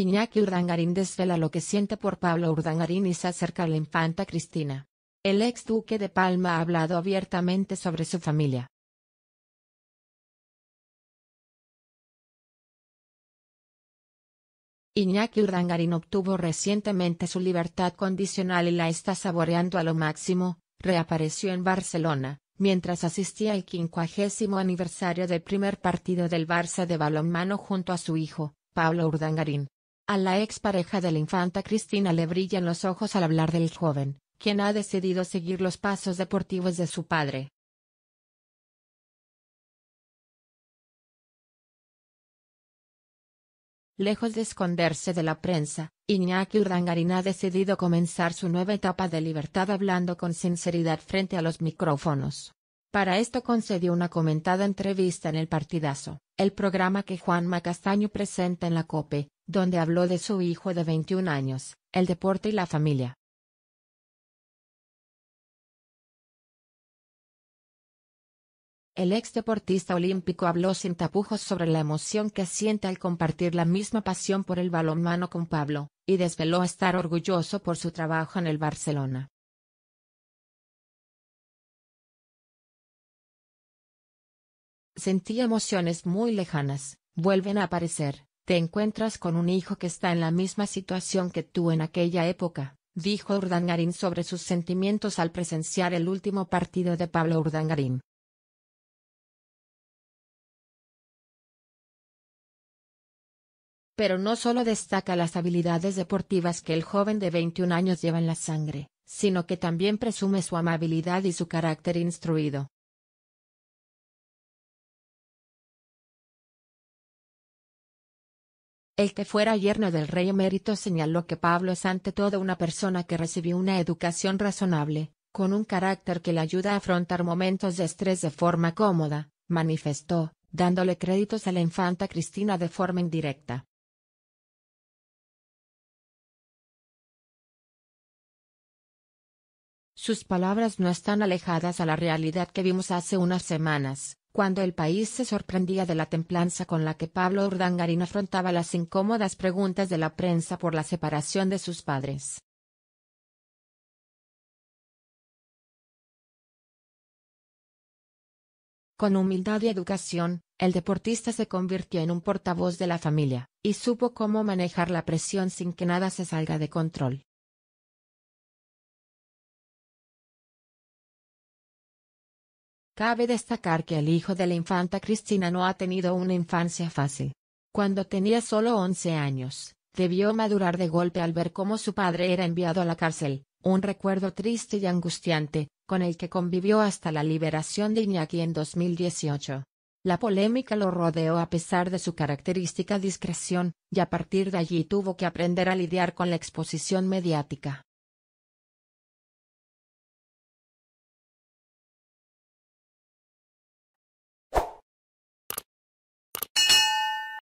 Iñaki Urdangarín desvela lo que siente por Pablo Urdangarín y se acerca a la infanta Cristina. El ex duque de Palma ha hablado abiertamente sobre su familia. Iñaki Urdangarín obtuvo recientemente su libertad condicional y la está saboreando a lo máximo, reapareció en Barcelona, mientras asistía al quincuagésimo aniversario del primer partido del Barça de balonmano junto a su hijo, Pablo Urdangarín. A la expareja de la infanta Cristina le brillan los ojos al hablar del joven, quien ha decidido seguir los pasos deportivos de su padre. Lejos de esconderse de la prensa, Iñaki rangarín ha decidido comenzar su nueva etapa de libertad hablando con sinceridad frente a los micrófonos. Para esto concedió una comentada entrevista en El Partidazo, el programa que Juanma Castaño presenta en la COPE, donde habló de su hijo de 21 años, el deporte y la familia. El ex deportista olímpico habló sin tapujos sobre la emoción que siente al compartir la misma pasión por el balonmano con Pablo, y desveló estar orgulloso por su trabajo en el Barcelona. Sentí emociones muy lejanas, vuelven a aparecer, te encuentras con un hijo que está en la misma situación que tú en aquella época, dijo Urdangarín sobre sus sentimientos al presenciar el último partido de Pablo Urdangarín. Pero no solo destaca las habilidades deportivas que el joven de 21 años lleva en la sangre, sino que también presume su amabilidad y su carácter instruido. El que fuera yerno del rey emérito señaló que Pablo es ante todo una persona que recibió una educación razonable, con un carácter que le ayuda a afrontar momentos de estrés de forma cómoda, manifestó, dándole créditos a la infanta Cristina de forma indirecta. Sus palabras no están alejadas a la realidad que vimos hace unas semanas, cuando el país se sorprendía de la templanza con la que Pablo Urdangarín afrontaba las incómodas preguntas de la prensa por la separación de sus padres. Con humildad y educación, el deportista se convirtió en un portavoz de la familia, y supo cómo manejar la presión sin que nada se salga de control. Cabe destacar que el hijo de la infanta Cristina no ha tenido una infancia fácil. Cuando tenía solo 11 años, debió madurar de golpe al ver cómo su padre era enviado a la cárcel, un recuerdo triste y angustiante, con el que convivió hasta la liberación de Iñaki en 2018. La polémica lo rodeó a pesar de su característica discreción, y a partir de allí tuvo que aprender a lidiar con la exposición mediática.